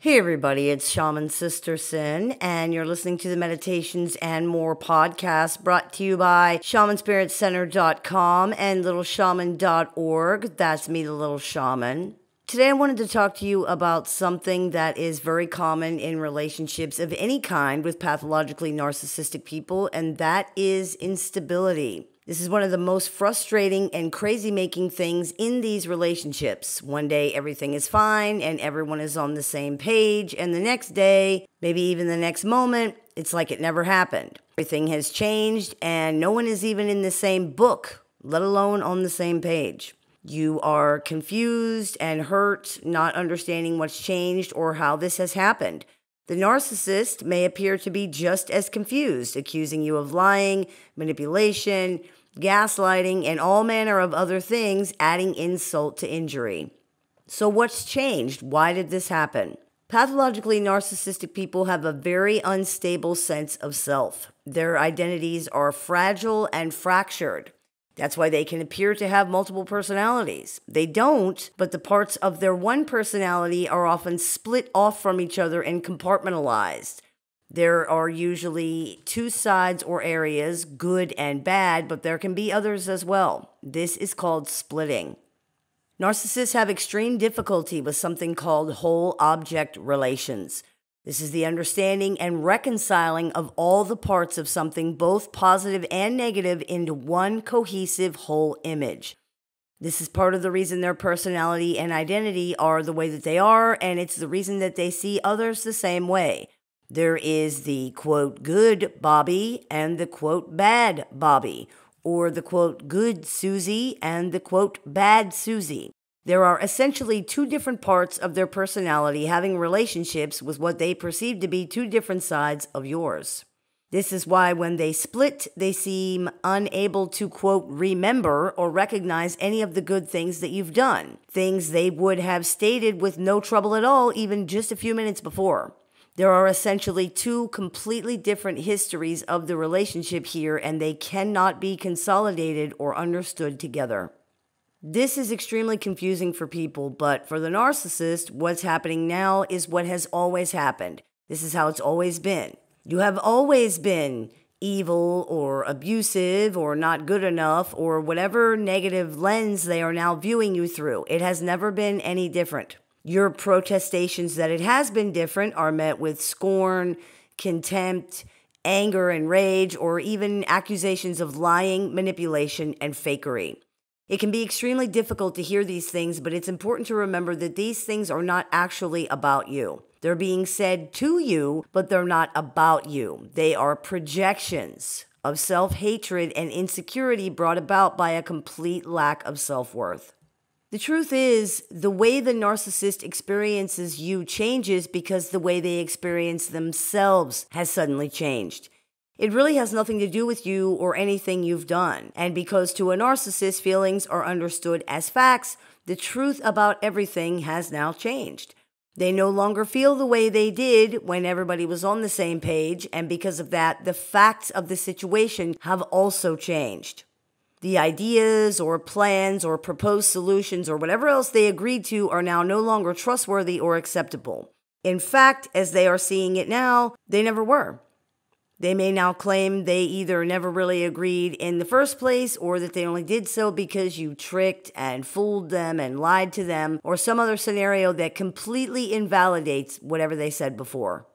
Hey, everybody, it's Shaman Sisterson, and you're listening to the Meditations and More podcast brought to you by shamanspiritcenter.com and littleshaman.org. That's me, the little shaman. Today, I wanted to talk to you about something that is very common in relationships of any kind with pathologically narcissistic people, and that is instability. This is one of the most frustrating and crazy making things in these relationships. One day everything is fine and everyone is on the same page, and the next day, maybe even the next moment, it's like it never happened. Everything has changed and no one is even in the same book, let alone on the same page. You are confused and hurt, not understanding what's changed or how this has happened. The narcissist may appear to be just as confused, accusing you of lying, manipulation, gaslighting, and all manner of other things, adding insult to injury. So, what's changed? Why did this happen? Pathologically narcissistic people have a very unstable sense of self. Their identities are fragile and fractured. That's why they can appear to have multiple personalities. They don't, but the parts of their one personality are often split off from each other and compartmentalized. There are usually two sides or areas, good and bad, but there can be others as well. This is called splitting. Narcissists have extreme difficulty with something called whole object relations. This is the understanding and reconciling of all the parts of something, both positive and negative, into one cohesive whole image. This is part of the reason their personality and identity are the way that they are, and it's the reason that they see others the same way. There is the quote, good Bobby and the quote, bad Bobby, or the quote, good Susie and the quote, bad Susie. There are essentially two different parts of their personality having relationships with what they perceive to be two different sides of yours. This is why when they split, they seem unable to, quote, remember or recognize any of the good things that you've done, things they would have stated with no trouble at all even just a few minutes before. There are essentially two completely different histories of the relationship here, and they cannot be consolidated or understood together. This is extremely confusing for people, but for the narcissist, what's happening now is what has always happened. This is how it's always been. You have always been evil or abusive or not good enough or whatever negative lens they are now viewing you through. It has never been any different. Your protestations that it has been different are met with scorn, contempt, anger, and rage, or even accusations of lying, manipulation, and fakery. It can be extremely difficult to hear these things, but it's important to remember that these things are not actually about you. They're being said to you, but they're not about you. They are projections of self hatred and insecurity brought about by a complete lack of self worth. The truth is, the way the narcissist experiences you changes because the way they experience themselves has suddenly changed. It really has nothing to do with you or anything you've done. And because to a narcissist, feelings are understood as facts, the truth about everything has now changed. They no longer feel the way they did when everybody was on the same page, and because of that, the facts of the situation have also changed. The ideas or plans or proposed solutions or whatever else they agreed to are now no longer trustworthy or acceptable. In fact, as they are seeing it now, they never were. They may now claim they either never really agreed in the first place or that they only did so because you tricked and fooled them and lied to them, or some other scenario that completely invalidates whatever they said before.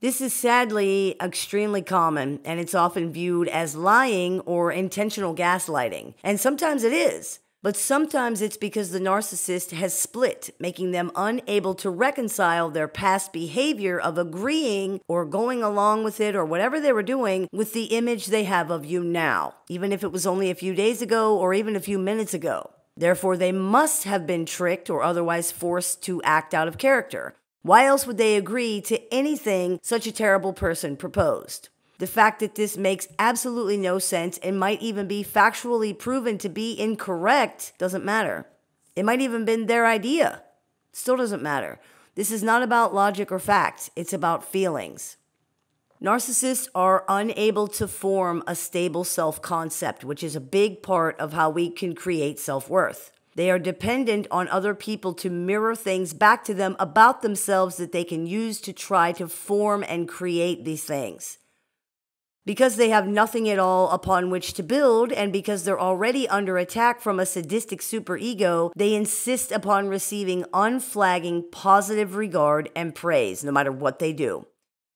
This is sadly extremely common, and it's often viewed as lying or intentional gaslighting, and sometimes it is. But sometimes it's because the narcissist has split, making them unable to reconcile their past behavior of agreeing or going along with it or whatever they were doing with the image they have of you now, even if it was only a few days ago or even a few minutes ago. Therefore, they must have been tricked or otherwise forced to act out of character. Why else would they agree to anything such a terrible person proposed? The fact that this makes absolutely no sense and might even be factually proven to be incorrect doesn't matter. It might even been their idea. Still doesn't matter. This is not about logic or facts, it's about feelings. Narcissists are unable to form a stable self concept, which is a big part of how we can create self worth. They are dependent on other people to mirror things back to them about themselves that they can use to try to form and create these things because they have nothing at all upon which to build, and because they're already under attack from a sadistic superego, they insist upon receiving unflagging positive regard and praise, no matter what they do.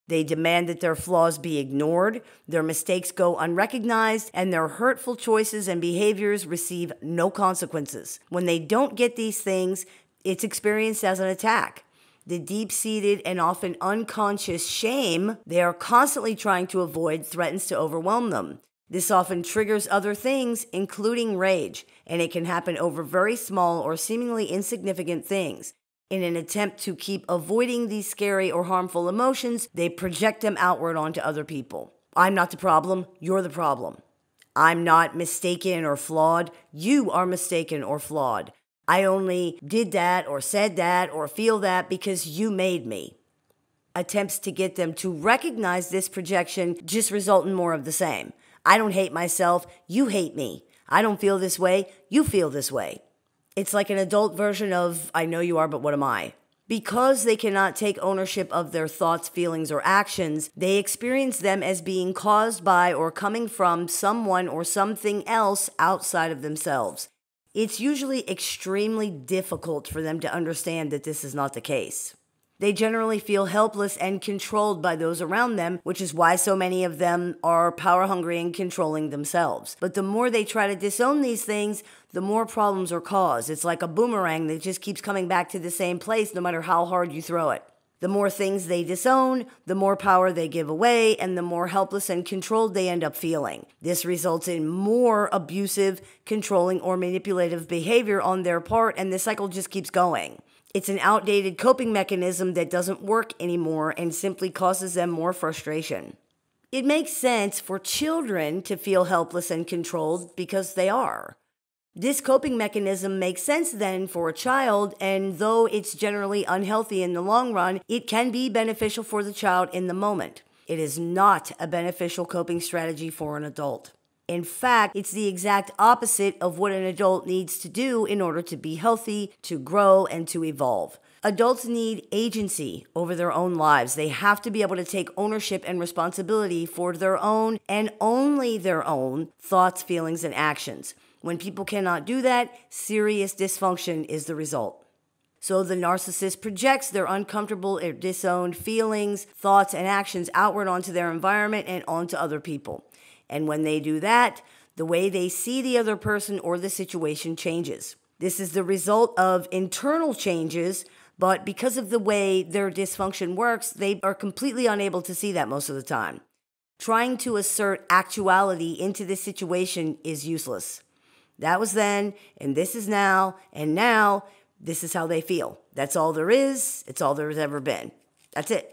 They demand that their flaws be ignored, their mistakes go unrecognized, and their hurtful choices and behaviors receive no consequences. When they don't get these things, it's experienced as an attack the deep seated and often unconscious shame they are constantly trying to avoid threatens to overwhelm them. This often triggers other things, including rage, and it can happen over very small or seemingly insignificant things. In an attempt to keep avoiding these scary or harmful emotions, they project them outward onto other people. I'm not the problem, you're the problem. I'm not mistaken or flawed, you are mistaken or flawed. I only did that or said that or feel that because you made me. Attempts to get them to recognize this projection just result in more of the same. I don't hate myself, you hate me. I don't feel this way, you feel this way. It's like an adult version of I know you are, but what am I? Because they cannot take ownership of their thoughts, feelings, or actions, they experience them as being caused by or coming from someone or something else outside of themselves it's usually extremely difficult for them to understand that this is not the case. They generally feel helpless and controlled by those around them, which is why so many of them are power hungry and controlling themselves. But the more they try to disown these things, the more problems are caused. It's like a boomerang that just keeps coming back to the same place no matter how hard you throw it. The more things they disown, the more power they give away, and the more helpless and controlled they end up feeling. This results in more abusive, controlling, or manipulative behavior on their part, and the cycle just keeps going. It's an outdated coping mechanism that doesn't work anymore and simply causes them more frustration. It makes sense for children to feel helpless and controlled because they are. This coping mechanism makes sense then for a child, and though it's generally unhealthy in the long run, it can be beneficial for the child in the moment. It is not a beneficial coping strategy for an adult. In fact, it's the exact opposite of what an adult needs to do in order to be healthy, to grow, and to evolve. Adults need agency over their own lives. They have to be able to take ownership and responsibility for their own and only their own thoughts, feelings, and actions. When people cannot do that, serious dysfunction is the result. So the narcissist projects their uncomfortable or disowned feelings, thoughts, and actions outward onto their environment and onto other people. And when they do that, the way they see the other person or the situation changes. This is the result of internal changes, but because of the way their dysfunction works, they are completely unable to see that most of the time. Trying to assert actuality into this situation is useless. That was then, and this is now, and now this is how they feel. That's all there is. It's all there's ever been. That's it.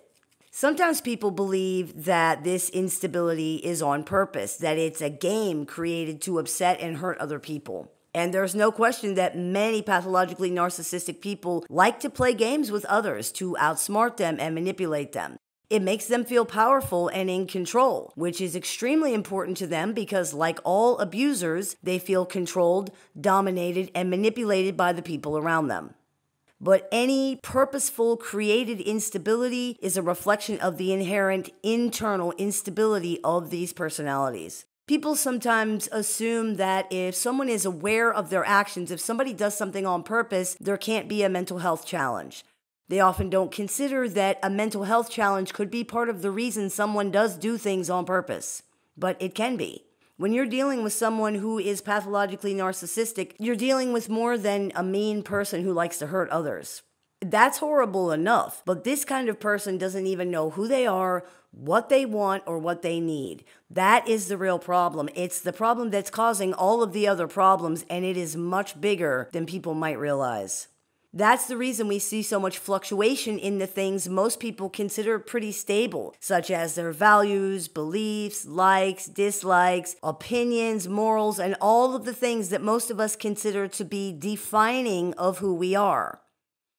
Sometimes people believe that this instability is on purpose, that it's a game created to upset and hurt other people. And there's no question that many pathologically narcissistic people like to play games with others to outsmart them and manipulate them. It makes them feel powerful and in control, which is extremely important to them because, like all abusers, they feel controlled, dominated, and manipulated by the people around them. But any purposeful created instability is a reflection of the inherent internal instability of these personalities. People sometimes assume that if someone is aware of their actions, if somebody does something on purpose, there can't be a mental health challenge. They often don't consider that a mental health challenge could be part of the reason someone does do things on purpose, but it can be. When you're dealing with someone who is pathologically narcissistic, you're dealing with more than a mean person who likes to hurt others. That's horrible enough, but this kind of person doesn't even know who they are, what they want, or what they need. That is the real problem. It's the problem that's causing all of the other problems, and it is much bigger than people might realize. That's the reason we see so much fluctuation in the things most people consider pretty stable, such as their values, beliefs, likes, dislikes, opinions, morals, and all of the things that most of us consider to be defining of who we are.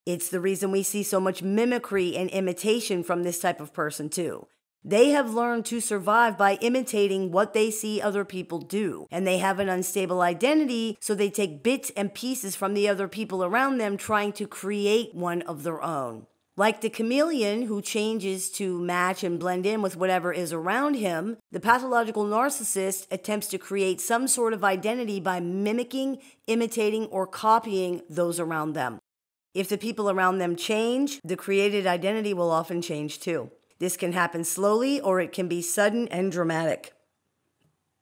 It's the reason we see so much mimicry and imitation from this type of person, too. They have learned to survive by imitating what they see other people do, and they have an unstable identity, so they take bits and pieces from the other people around them, trying to create one of their own. Like the chameleon who changes to match and blend in with whatever is around him, the pathological narcissist attempts to create some sort of identity by mimicking, imitating, or copying those around them. If the people around them change, the created identity will often change too. This can happen slowly or it can be sudden and dramatic.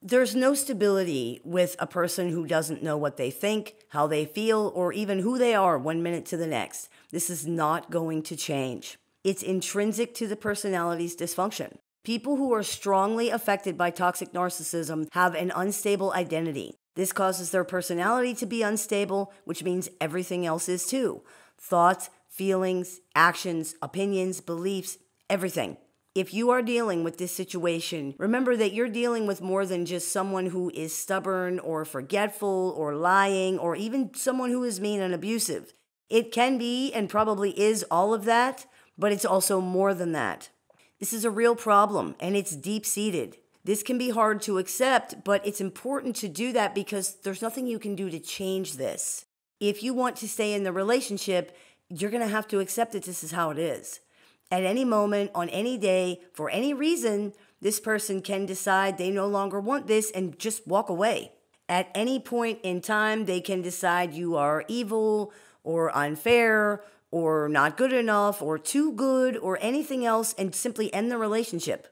There's no stability with a person who doesn't know what they think, how they feel, or even who they are one minute to the next. This is not going to change. It's intrinsic to the personality's dysfunction. People who are strongly affected by toxic narcissism have an unstable identity. This causes their personality to be unstable, which means everything else is too. Thoughts, feelings, actions, opinions, beliefs, everything. If you are dealing with this situation, remember that you're dealing with more than just someone who is stubborn or forgetful or lying or even someone who is mean and abusive. It can be and probably is all of that, but it's also more than that. This is a real problem and it's deep seated. This can be hard to accept, but it's important to do that because there's nothing you can do to change this. If you want to stay in the relationship, you're going to have to accept that this is how it is at any moment, on any day, for any reason, this person can decide they no longer want this and just walk away. At any point in time, they can decide you are evil or unfair or not good enough or too good or anything else and simply end the relationship.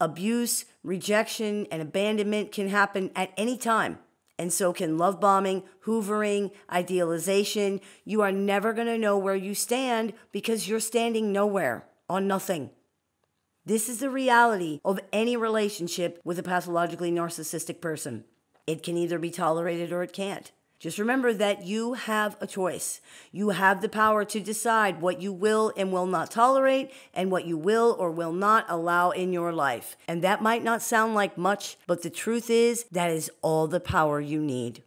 Abuse, rejection, and abandonment can happen at any time. And so can love bombing, hoovering, idealization. You are never going to know where you stand because you're standing nowhere on nothing. This is the reality of any relationship with a pathologically narcissistic person. It can either be tolerated or it can't. Just remember that you have a choice. You have the power to decide what you will and will not tolerate and what you will or will not allow in your life. And that might not sound like much, but the truth is that is all the power you need.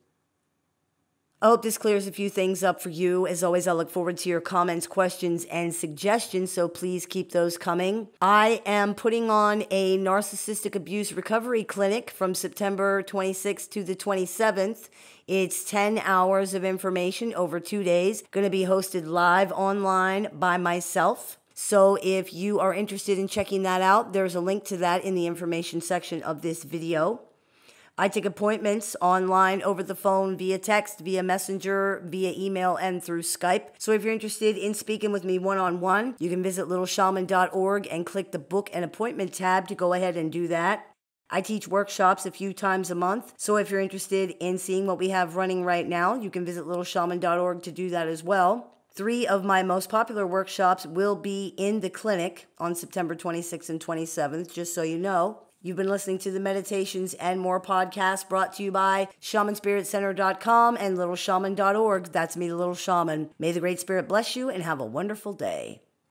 I hope this clears a few things up for you. As always, I look forward to your comments, questions, and suggestions, so please keep those coming. I am putting on a narcissistic abuse recovery clinic from September 26th to the 27th. It's 10 hours of information over two days, going to be hosted live online by myself. So if you are interested in checking that out, there's a link to that in the information section of this video. I take appointments online, over the phone, via text, via messenger, via email, and through Skype. So if you're interested in speaking with me one on one, you can visit littleshaman.org and click the book an appointment tab to go ahead and do that. I teach workshops a few times a month. So if you're interested in seeing what we have running right now, you can visit littleshaman.org to do that as well. Three of my most popular workshops will be in the clinic on September 26th and 27th, just so you know. You've been listening to the Meditations and More podcast brought to you by shamanspiritcenter.com and littleshaman.org. That's me, the little shaman. May the great spirit bless you and have a wonderful day.